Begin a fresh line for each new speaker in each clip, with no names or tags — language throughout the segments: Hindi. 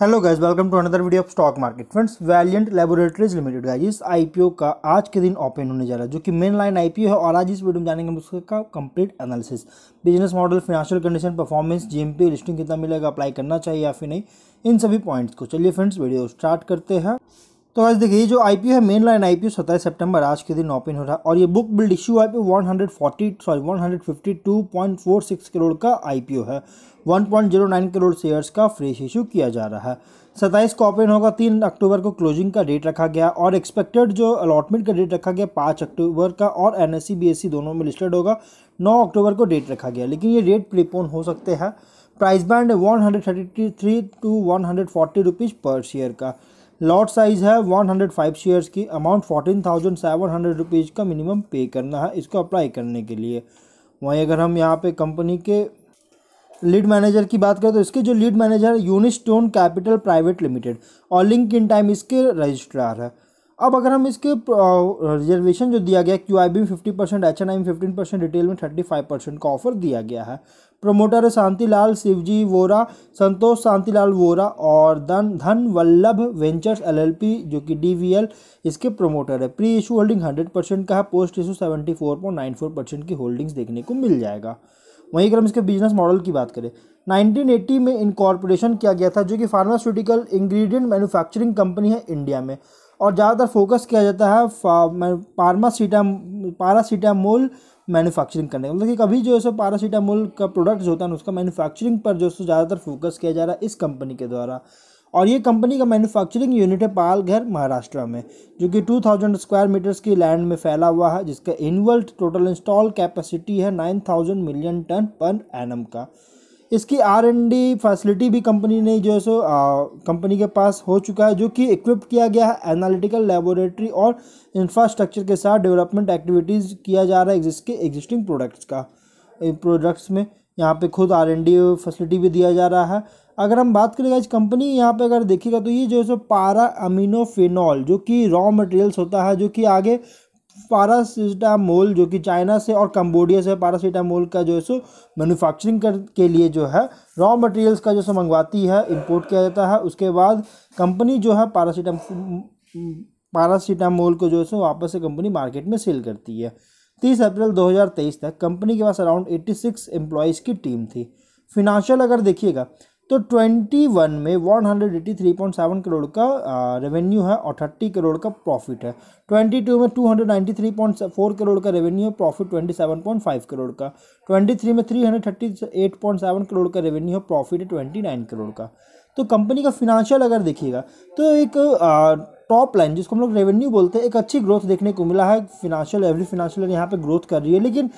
hello guys welcome to another video of stock market friends Valiant Laboratories limited guys इस आईपीओ का आज के दिन ओपन होने जा रहा है जो कि मेन लाइन आईपीओ है और आज इस वीडियो में जानेंगे हम उसका complete analysis business model financial condition performance GMP listing कितना मिलेगा अप्लाई करना चाहिए या फिर नहीं इन सभी पॉइंट्स को चलिए फ्रेंड्स वीडियो स्टार्ट करते हैं तो आज देखिए जो आई है मेन लाइन आई पी सत्ताईस सेप्टेम्बर आज के दिन ओपन हो रहा है और ये book build issue I P one hundred forty sorry one hundred fifty two point four six crore का आई पी ओ है one point zero nine crore shares का फ्रेश इशू किया जा रहा है सत्ताईस को ओपन होगा तीन अक्टूबर को क्लोजिंग का डेट रखा गया और एक्सपेक्टेड जो अलॉटमेंट का डेट रखा गया पाँच अक्टूबर का और एन एस e, e दोनों में लिस्टेड होगा नौ अक्टूबर को डेट रखा गया लेकिन ये डेट प्रीपोन हो सकते हैं price band one hundred thirty three to one hundred forty rupees पर शेयर का लॉट साइज़ है 105 शेयर्स की amount fourteen thousand seven hundred rupees का मिनिमम पे करना है इसको अप्लाई करने के लिए वहीं अगर हम यहाँ पे कंपनी के लीड मैनेजर की बात करें तो इसके जो लीड मैनेजर है यूनिस्टोन कैपिटल प्राइवेट लिमिटेड और लिंक इन टाइम इसके रजिस्ट्रार है अब अगर हम इसके रिजर्वेशन जो दिया गया क्यू आई बी में fifty percent H N I में फिफ्टीन परसेंट रिटेल में थर्टी फाइव परसेंट का ऑफर दिया गया है प्रोमोटर है शांतिलाल शिवजी वोरा संतोष शांतिलाल वोरा और धन धन वल्लभ वेंचर्स एलएलपी जो कि डीवीएल इसके प्रोमोटर है pre issue holding hundred percent का है post issue seventy four point nine four percent की होल्डिंग्स देखने को मिल जाएगा वहीं अगर हम इसके बिजनेस मॉडल की बात करें 1980 में इनकॉर्पोरेशन किया गया था जो कि फार्मास्यूटिकल इंग्रेडिएंट मैन्युफैक्चरिंग कंपनी है इंडिया में और ज़्यादातर फोकस किया जाता है पारमासीटा पारासीटामोल मैन्युफैक्चरिंग करने का मतलब कि कभी जो है सो पारासीटामोल का प्रोडक्ट जो होता है उसका मैन्युफैक्चरिंग पर जो है ज़्यादातर फोकस किया जा रहा है इस कंपनी के द्वारा और ये कंपनी का मैन्युफैक्चरिंग यूनिट है पालघर महाराष्ट्र में जो कि 2000 स्क्वायर मीटर्स की लैंड में फैला हुआ है जिसका एनुअल टोटल इंस्टॉल कैपेसिटी है 9000 मिलियन टन पर एनम का इसकी आर एन डी फैसिलिटी भी कंपनी ने जो है सो कंपनी के पास हो चुका है जो कि इक्विप किया गया है एनालिटिकल लेबोरेटरी और इंफ्रास्ट्रक्चर के साथ डेवलपमेंट एक्टिविटीज़ किया जा रहा है जिसके एग्जिस्टिंग प्रोडक्ट्स का प्रोडक्ट्स में यहाँ पे खुद आर एन डी फैसिलिटी भी दिया जा रहा है अगर हम बात करेंगे इस कंपनी यहाँ पे अगर देखिएगा तो ये जो है सो पारा अमीनो फिनॉल जो कि रॉ मटेरियल्स होता है जो कि आगे पारासीटामोल जो कि चाइना से और कम्बोडिया से पारासीटामोल का जो है सो मैनुफैक्चरिंग कर के लिए जो है रॉ मटेरियल्स का जो सो मंगवाती है इंपोर्ट किया जाता है उसके बाद कंपनी जो है पारासीटाम पारासीटामोल को जो है सो वापस से कंपनी मार्केट में सेल करती है तीस अप्रैल 2023 तक कंपनी के पास अराउंड 86 सिक्स एम्प्लॉयज़ की टीम थी फिनांशियल अगर देखिएगा तो 21 में 183.7 करोड़ का रेवेन्यू है और 30 करोड़ का प्रॉफिट है 22 में 293.4 करोड़ का रेवेन्यू है प्रॉफिट 27.5 करोड़ का 23 में 338.7 करोड़ का रेवेन्यू है प्रॉफिट है 29 करोड़ का तो कंपनी का फिनेंशियल अगर देखिएगा तो एक टॉप लाइन जिसको हम लोग रेवेन्यू बोलते हैं एक अच्छी ग्रोथ देखने को मिला है फिनेंशियल एवरी फिनेंशियल यहाँ पे ग्रोथ कर रही है लेकिन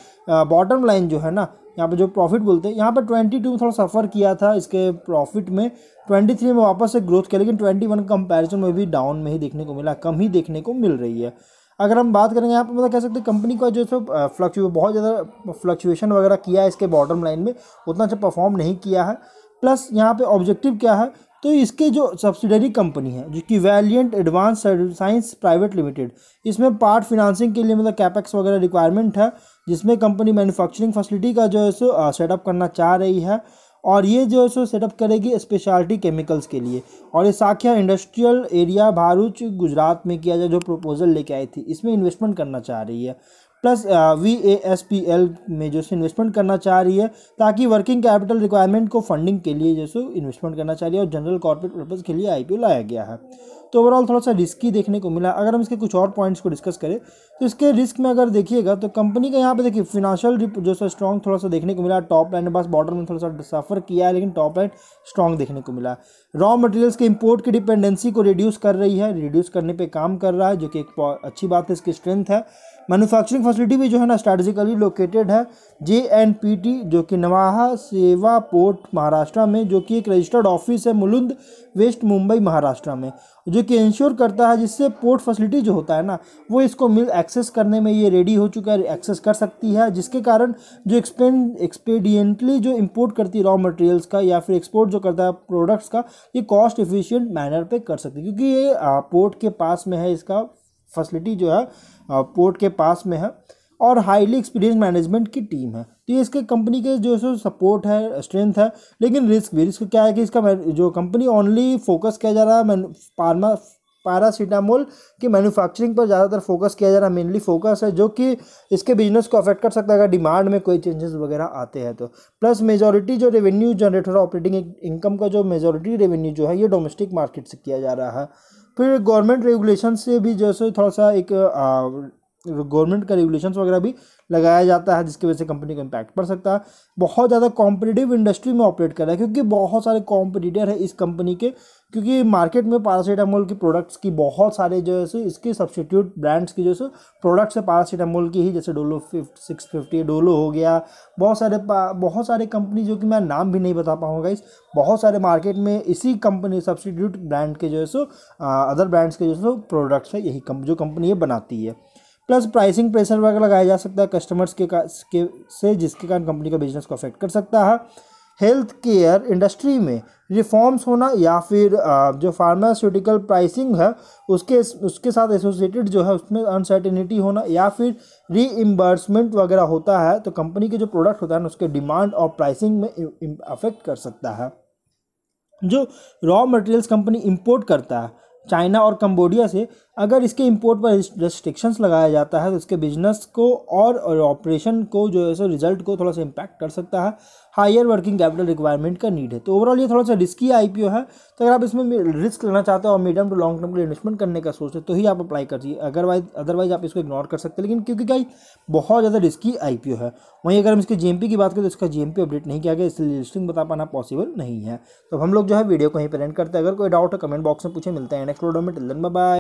बॉटम लाइन जो है ना यहाँ पे जो प्रॉफिट बोलते हैं यहाँ पे 22 में थोड़ा सफ़र किया था इसके प्रॉफिट में 23 में वापस से ग्रोथ किया लेकिन 21 वन कंपेरिजन में भी डाउन में ही देखने को मिला कम ही देखने को मिल रही है अगर हम बात करेंगे यहाँ पर मतलब कह सकते हैं कंपनी का जो है फ्लक्चुए बहुत ज़्यादा फ्लक्चुएशन वगैरह किया है इसके बॉटम लाइन में उतना अच्छा परफॉर्म नहीं किया है प्लस यहाँ पे ऑब्जेक्टिव क्या है तो इसके जो सब्सिडरी कंपनी है जो कि Valiant advance science private limited इसमें पार्ट फिनांसिंग के लिए मतलब कैपेक्स वगैरह रिक्वायरमेंट है जिसमें कंपनी मैन्युफैक्चरिंग फैसिलिटी का जो है सो सेटअप करना चाह रही है और ये जो है सो सेटअप करेगी स्पेशलिटी केमिकल्स के लिए और ये साखिया इंडस्ट्रियल एरिया भारूच गुजरात में किया जाए जो प्रपोजल लेके आई थी इसमें इन्वेस्टमेंट करना चाह रही है plus V A S P L में जो इन्वेस्टमेंट करना चाह रही है ताकि वर्किंग कैपिटल रिक्वायरमेंट को फंडिंग के लिए जैसे इन्वेस्टमेंट करना चाह रही है और जनरल कॉर्पोरेट पर्पज़ के लिए आई लाया गया है तो ओवरऑल थोड़ा सा रिस्की देखने को मिला अगर हम इसके कुछ और पॉइंट्स को डिस्कस करें तो इसके रिस्क में अगर देखिएगा तो कंपनी का यहाँ पे देखिए फिनेंशियल जो है स्ट्रॉन्ग थोड़ा सा देखने को मिला टॉप लाइन के पास बॉर्डर में थोड़ा सा सफ़र किया है लेकिन टॉप लाइन स्ट्रॉन्ग देखने को मिला रॉ मटेरियल्स के इम्पोर्ट की डिपेंडेंसी को रिड्यूस कर रही है रिड्यूस करने पर काम कर रहा है जो कि एक अच्छी बात है इसकी स्ट्रेंथ है मैन्युफैक्चरिंग फैसिलिटी भी जो है ना स्ट्रेटिकली लोकेटेड है जे एन पी टी जो कि नवाहा सेवा पोर्ट महाराष्ट्र में जो कि एक रजिस्टर्ड ऑफिस है मुलुंद वेस्ट मुंबई महाराष्ट्र में जो कि इंश्योर करता है जिससे पोर्ट फैसिलिटी जो होता है ना वो इसको मिल एक्सेस करने में ये रेडी हो चुका है एक्सेस कर सकती है जिसके कारण जो एक्सपें एक्सपेडियंटली जो इम्पोर्ट करती है रॉ मटेरियल्स का या फिर एक्सपोर्ट जो करता है प्रोडक्ट्स का ये कॉस्ट इफ़िशियंट मैनर पर कर सकती है क्योंकि ये पोर्ट के पास में है इसका फैसिलिटी जो है पोर्ट के पास में है और हाईली एक्सपीरियंस मैनेजमेंट की टीम है तो ये इसके कंपनी के जो है सपोर्ट है स्ट्रेंथ है लेकिन रिस्क भी रिस्क क्या है कि इसका जो कंपनी ओनली फोकस किया जा रहा है फार्मा पैरासीटामोल की मैन्युफैक्चरिंग पर ज़्यादातर फोकस किया जा रहा है मेनली फोकस है जो कि इसके बिजनेस को अफेक्ट कर सकता है अगर डिमांड में कोई चेंजेस वगैरह आते हैं तो प्लस मेजॉरिटी जो रेवेन्यू जनरेट हो रहा है ऑपरेटिंग इनकम का जो मेजॉरिटी रेवेन्यू जो है ये डोमेस्टिक मार्केट से किया जा रहा है फिर गवर्नमेंट रेगुलेशन से भी जैसे थोड़ा सा एक गवर्नमेंट का रेगुलेशन वगैरह भी लगाया जाता है जिसकी वजह से कंपनी का इंपैक्ट पड़ सकता है बहुत ज़्यादा कॉम्पिटेटिव इंडस्ट्री में ऑपरेट कर रहा है क्योंकि बहुत सारे कॉम्पिटिटर है इस कंपनी के क्योंकि मार्केट में पारासीटामोल की प्रोडक्ट्स की बहुत सारे जो है सो इसके सब्सटीट्यूट ब्रांड्स की जो है सो प्रोडक्ट्स है पारासीटामोल की ही जैसे Dolo fift six fifty Dolo हो गया बहुत सारे बहुत सारे कंपनी जो कि मैं नाम भी नहीं बता पाऊँगा इस बहुत सारे मार्केट में इसी कंपनी सब्सटीट्यूट ब्रांड के जो है सो अदर ब्रांड्स के जो है सो प्रोडक्ट्स है यही जो कंपनी ये बनाती है प्लस प्राइसिंग प्रेशर वगैरह लगाया जा सकता है कस्टमर्स के, के से जिसके कारण कंपनी का बिजनेस को अफेक्ट कर सकता है हेल्थ केयर इंडस्ट्री में रिफॉर्म्स होना या फिर जो फार्मास्यूटिकल प्राइसिंग है उसके उसके साथ एसोसिएटेड जो है उसमें अनसर्टिनिटी होना या फिर रीइम्बर्समेंट वगैरह होता है तो कंपनी के जो प्रोडक्ट होता है ना उसके डिमांड और प्राइसिंग में अफेक्ट कर सकता है जो रॉ मटेरियल्स कंपनी इंपोर्ट करता है चाइना और कम्बोडिया से अगर इसके इंपोर्ट पर रेस्ट्रिक्शंस लगाया जाता है तो इसके बिजनेस को और ऑपरेशन को जो है सो रिजल्ट को थोड़ा सा इंपैक्ट कर सकता है हायर वर्किंग कैपिटल रिक्वायरमेंट का नीड है तो ओवरऑल ये थोड़ा सा रिस्की आईपीओ है तो अगर आप इसमें रिस्क लेना चाहते हो और मीडियम टू लॉन्ग टर्म के लिए इन्वेस्टमेंट करने का सोचते तो ही आप अप्लाई कर चाहिए अदरवाइज अदरवाइज आप इसको इग्नोर कर सकते हैं लेकिन क्योंकि क्या बहुत ज़्यादा रिस्की आई है वहीं अगर हम इसके जीएमपी की बात करें तो इसका जीएमपी अपडेट नहीं किया गया इसलिए लिस्टिंग बता पाना पॉसिबल नहीं है तो हम लोग जो है वीडियो को यहीं पर करते हैं अगर कोई डाउट है कमेंट बॉक्स में पूछे मिलते हैं नेक्स्ट वीडियो में टिल बाय